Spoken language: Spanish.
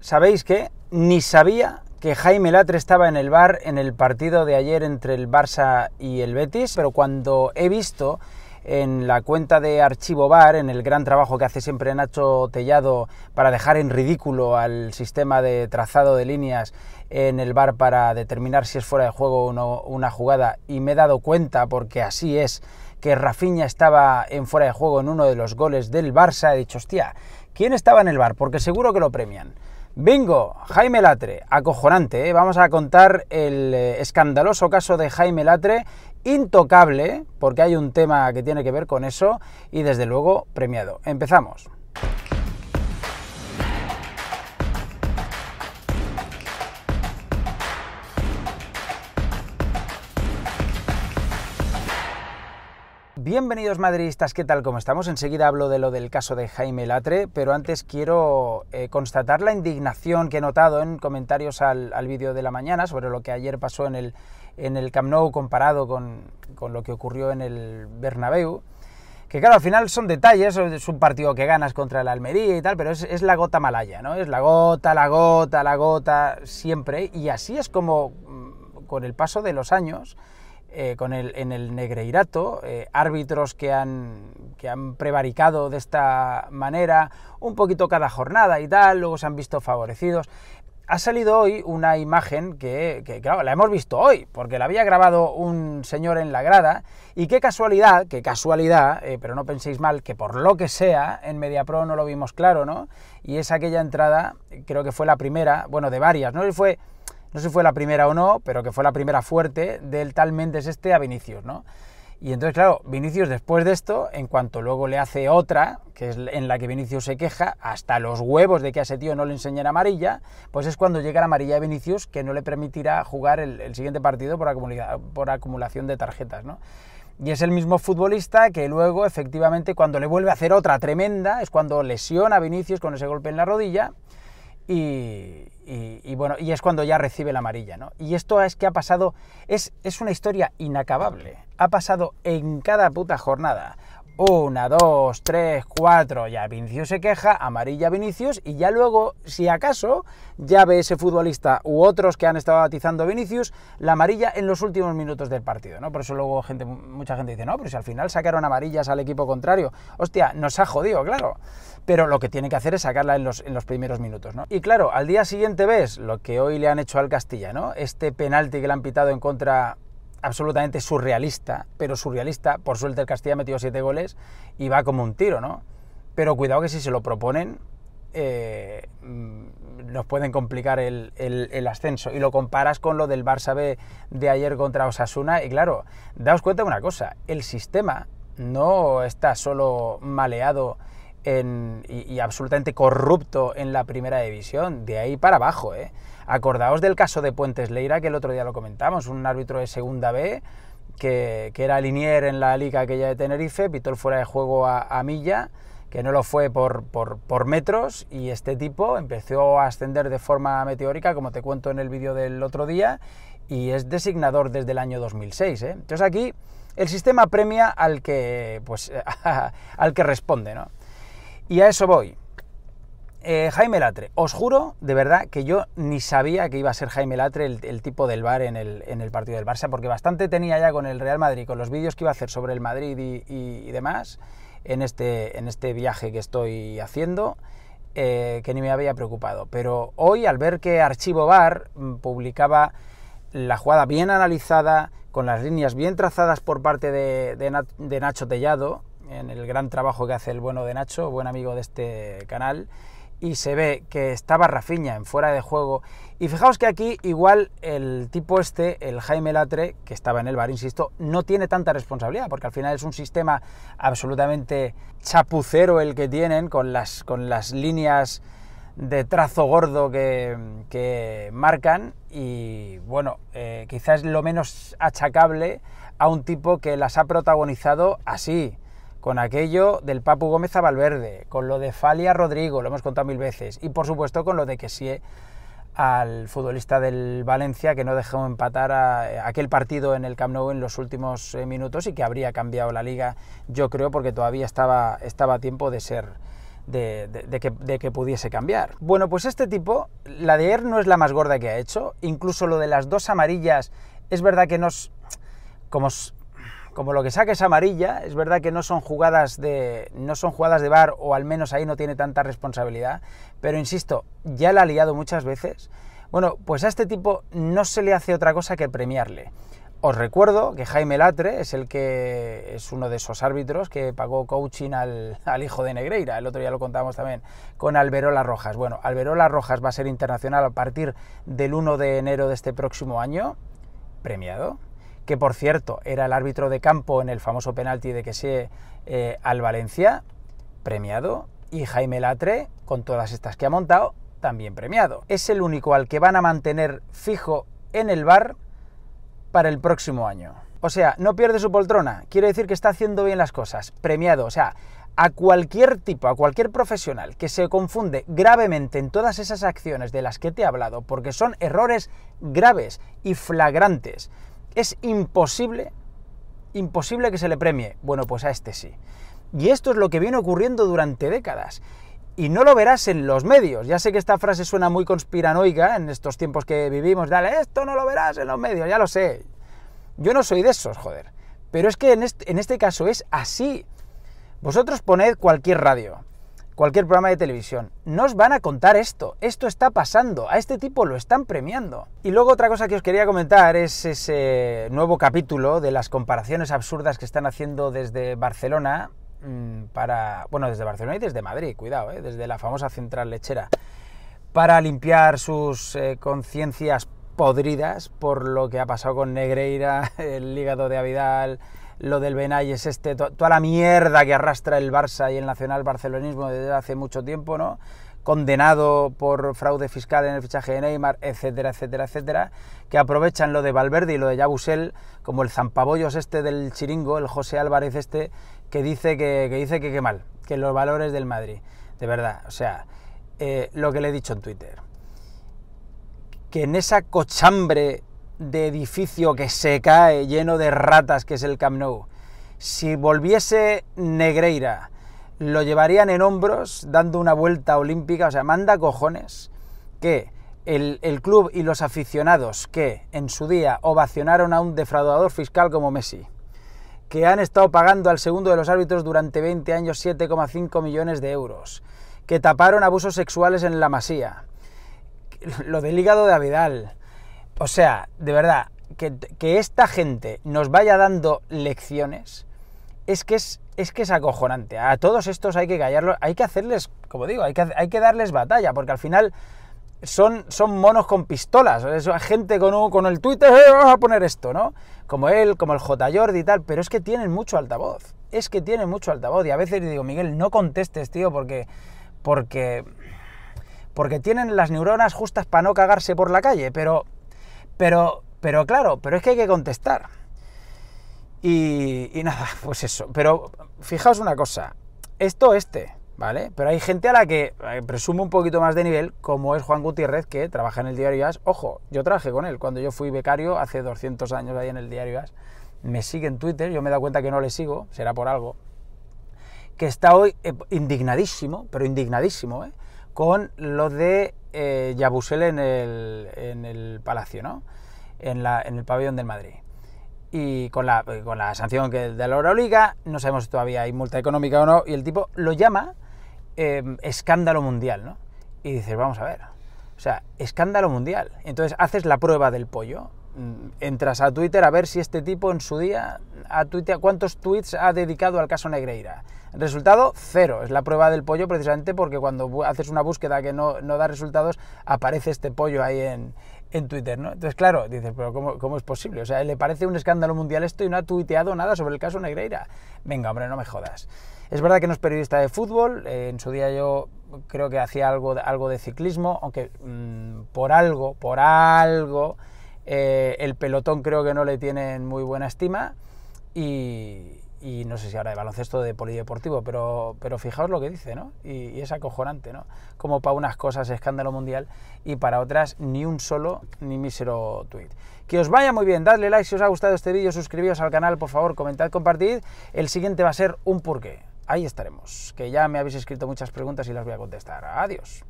¿sabéis qué? Ni sabía que Jaime Latre estaba en el bar en el partido de ayer entre el Barça y el Betis, pero cuando he visto en la cuenta de Archivo Bar, en el gran trabajo que hace siempre Nacho Tellado para dejar en ridículo al sistema de trazado de líneas en el bar para determinar si es fuera de juego o una jugada, y me he dado cuenta, porque así es, que Rafiña estaba en fuera de juego en uno de los goles del Barça, he dicho, hostia, ¿quién estaba en el bar? Porque seguro que lo premian. Bingo, Jaime Latre, acojonante. ¿eh? Vamos a contar el eh, escandaloso caso de Jaime Latre, intocable, porque hay un tema que tiene que ver con eso, y desde luego premiado. Empezamos. Bienvenidos madridistas, ¿qué tal? ¿Cómo estamos? Enseguida hablo de lo del caso de Jaime Latre, pero antes quiero eh, constatar la indignación que he notado en comentarios al, vídeo de la mañana sobre lo que ayer pasó en el, en Camp Nou comparado con, lo que ocurrió en el Bernabéu. Que claro, al final son detalles, es un partido que ganas contra el Almería y tal, pero es, es la gota malaya, ¿no? Es la gota, la gota, la gota, siempre. Y así es como, mm, con el paso de los años, eh, con el, en el Negreirato, eh, árbitros que han, prevaricado de esta manera, un poquito cada jornada y tal, luego se han visto favorecidos. Ha salido hoy una imagen que, claro, la hemos visto hoy, porque la había grabado un señor en la grada, y qué casualidad, qué casualidad, eh, pero no penséis mal, que por lo que sea, en MediaPro no lo vimos claro, ¿no? Y es aquella entrada, creo que fue la primera, bueno, de varias, ¿no? Y fue no sé si fue la primera o no, pero que fue la primera fuerte del tal Méndez este a Vinicius, ¿no? Y entonces, claro, Vinicius después de esto, en cuanto luego le hace otra, que es en la que Vinicius se queja, hasta los huevos de que a ese tío no le enseñan amarilla, pues es cuando llega la amarilla de Vinicius que no le permitirá jugar el, siguiente partido por, por acumulación de tarjetas, ¿no? Y es el mismo futbolista que luego, efectivamente, cuando le vuelve a hacer otra tremenda, es cuando lesiona a Vinicius con ese golpe en la rodilla, y, bueno, y es cuando ya recibe la amarilla, ¿no? Y esto es que ha pasado, es, es una historia inacabable, ha pasado en cada puta jornada. Una, dos, tres, cuatro. Ya Vinicius se queja, amarilla Vinicius, y ya luego, si acaso, ya ve ese futbolista u otros que han estado atizando Vinicius, la amarilla en los últimos minutos del partido, ¿no? Por eso luego gente, mucha gente dice, no, pero si al final sacaron amarillas al equipo contrario. Hostia, nos ha jodido, claro. Pero lo que tiene que hacer es sacarla en los, en los primeros minutos, ¿no? Y claro, al día siguiente ves lo que hoy le han hecho al Castilla, ¿no? Este penalti que le han pitado en contra absolutamente surrealista, pero surrealista. Por suerte el Castilla ha metido siete goles y va como un tiro, ¿no? Pero cuidado que si se lo proponen, eh, nos pueden complicar el, el, ascenso. Y lo comparas con lo del Barça B de ayer contra Osasuna. Y claro, daos cuenta de una cosa, el sistema no está solo maleado y, absolutamente corrupto en la primera división, de ahí para abajo. ¿eh? Acordaos del caso de Puentes Leira, que el otro día lo comentamos, un árbitro de segunda B, que, era linier en la liga aquella de Tenerife, pitó el fuera de juego a, Milla, que no lo fue por, por, metros, y este tipo empezó a ascender de forma meteórica, como te cuento en el vídeo del otro día, y es designador desde el año 2006. ¿eh? Entonces aquí el sistema premia al que, pues, al que responde, ¿no? Y a eso voy. Eh, Jaime Latre, os juro de verdad que yo ni sabía que iba a ser Jaime Latre el, tipo del bar en el, partido del Barça, porque bastante tenía ya con el Real Madrid, con los vídeos que iba a hacer sobre el Madrid y, demás, en este, en este viaje que estoy haciendo. Eh, que ni me había preocupado. Pero hoy, al ver que Archivo Bar mm, publicaba la jugada bien analizada, con las líneas bien trazadas por parte de Nacho Tellado, en el gran trabajo que hace el bueno de Nacho, buen amigo de este canal, y se ve que estaba Rafiña en fuera de juego. Y fijaos que aquí igual el tipo este, el Jaime Latre, que estaba en el bar, insisto, no tiene tanta responsabilidad, porque al final es un sistema absolutamente chapucero el que tienen, con las, con las líneas de trazo gordo que, marcan y bueno, eh, quizás lo menos achacable a un tipo que las ha protagonizado así con aquello del Papu Gómez a Valverde, con lo de Falia Rodrigo, lo hemos contado mil veces, y por supuesto con lo de que sí al futbolista del Valencia que no dejó empatar a eh, aquel partido en el Camp Nou en los últimos eh, minutos y que habría cambiado la liga, yo creo, porque todavía estaba, estaba a tiempo de ser, de, que, pudiese cambiar. Bueno, pues este tipo, la de Er no es la más gorda que ha hecho, incluso lo de las dos amarillas, es verdad que nos, como como lo que saca es amarilla, es verdad que no son jugadas de no son jugadas de bar o al menos ahí no tiene tanta responsabilidad, pero insisto, ya la ha liado muchas veces. Bueno, pues a este tipo no se le hace otra cosa que premiarle. Os recuerdo que Jaime Latre es el que es uno de esos árbitros que pagó coaching al, hijo de Negreira, el otro día lo contábamos también, con Alberola Rojas. Bueno, Alberola Rojas va a ser internacional a partir del 1 de enero de este próximo año, premiado que por cierto era el árbitro de campo en el famoso penalti de que se eh, al Valencia, premiado, y Jaime Latre, con todas estas que ha montado, también premiado. Es el único al que van a mantener fijo en el bar para el próximo año. O sea, no pierde su poltrona. quiere decir que está haciendo bien las cosas. Premiado. O sea, a cualquier tipo, a cualquier profesional que se confunde gravemente en todas esas acciones de las que te he hablado, porque son errores graves y flagrantes, es imposible, imposible que se le premie. Bueno, pues a este sí. Y esto es lo que viene ocurriendo durante décadas. Y no lo verás en los medios. Ya sé que esta frase suena muy conspiranoica en estos tiempos que vivimos. Dale, esto no lo verás en los medios, ya lo sé. Yo no soy de esos, joder. Pero es que en este, en este caso es así. Vosotros poned cualquier radio, cualquier programa de televisión. Nos van a contar esto, esto está pasando, a este tipo lo están premiando. Y luego otra cosa que os quería comentar es ese nuevo capítulo de las comparaciones absurdas que están haciendo desde Barcelona mm, para, bueno, desde Barcelona y desde Madrid, cuidado, eh, desde la famosa central lechera, para limpiar sus eh, conciencias podridas por lo que ha pasado con Negreira, el hígado de Avidal, lo del es este, toda la mierda que arrastra el Barça y el nacional barcelonismo desde hace mucho tiempo, ¿no? condenado por fraude fiscal en el fichaje de Neymar, etcétera, etcétera, etcétera, que aprovechan lo de Valverde y lo de Yabusel, como el zampabollos este del chiringo, el José Álvarez este, que dice que, que dice que qué mal, que los valores del Madrid, de verdad, o sea, eh, lo que le he dicho en Twitter, que en esa cochambre de edificio que se cae lleno de ratas que es el Camp Nou. Si volviese Negreira, lo llevarían en hombros dando una vuelta olímpica, o sea, manda cojones que el, el, club y los aficionados que en su día ovacionaron a un defraudador fiscal como Messi, que han estado pagando al segundo de los árbitros durante 20 años 7,5 millones de euros, que taparon abusos sexuales en la masía, lo del hígado de Avidal, o sea, de verdad, que, esta gente nos vaya dando lecciones, es que es, es que es acojonante. A todos estos hay que callarlos, hay que hacerles, como digo, hay que, hay que darles batalla, porque al final son, son monos con pistolas, es gente con, con el Twitter, eh, vamos a poner esto, ¿no? Como él, como el J. Jordi y tal, pero es que tienen mucho altavoz, es que tienen mucho altavoz. Y a veces digo, Miguel, no contestes, tío, porque... porque porque tienen las neuronas justas para no cagarse por la calle, pero pero, pero claro, pero es que hay que contestar. Y, nada, pues eso. Pero fijaos una cosa, esto este, ¿vale? Pero hay gente a la que eh, presumo un poquito más de nivel, como es Juan Gutiérrez, que trabaja en el diario As. Ojo, yo trabajé con él cuando yo fui becario hace 200 años ahí en el diario As. Me sigue en Twitter, yo me he dado cuenta que no le sigo, será por algo. Que está hoy eh, indignadísimo, pero indignadísimo, ¿eh? con lo de eh, en el, en el Palacio, ¿no? En, la, el pabellón del Madrid y con la, eh, sanción que de la oliga, no sabemos si todavía hay multa económica o no, y el tipo lo llama eh, escándalo mundial, ¿no? Y dices, vamos a ver, o sea, escándalo mundial. Entonces haces la prueba del pollo Mm, entras a Twitter a ver si este tipo en su día ha Twitter, cuántos tweets ha dedicado al caso Negreira. resultado, cero. Es la prueba del pollo precisamente porque cuando haces una búsqueda que no, da resultados, aparece este pollo ahí en, Twitter, Entonces, claro, dices, pero cómo, ¿cómo, es posible? O sea, le parece un escándalo mundial esto y no ha tuiteado nada sobre el caso Negreira. Venga, hombre, no me jodas. Es verdad que no es periodista de fútbol, eh, en su día yo creo que hacía algo, algo de ciclismo, aunque mm, por algo, por algo eh, el pelotón creo que no le tienen muy buena estima y, no sé si ahora de baloncesto o de polideportivo, pero, fijaos lo que dice, ¿no? Y, es acojonante, ¿no? Como para unas cosas escándalo mundial y para otras ni un solo ni mísero tweet. Que os vaya muy bien, dadle like si os ha gustado este vídeo, suscribíos al canal, por favor, comentad, compartid. El siguiente va a ser un porqué. Ahí estaremos, que ya me habéis escrito muchas preguntas y las voy a contestar. Adiós.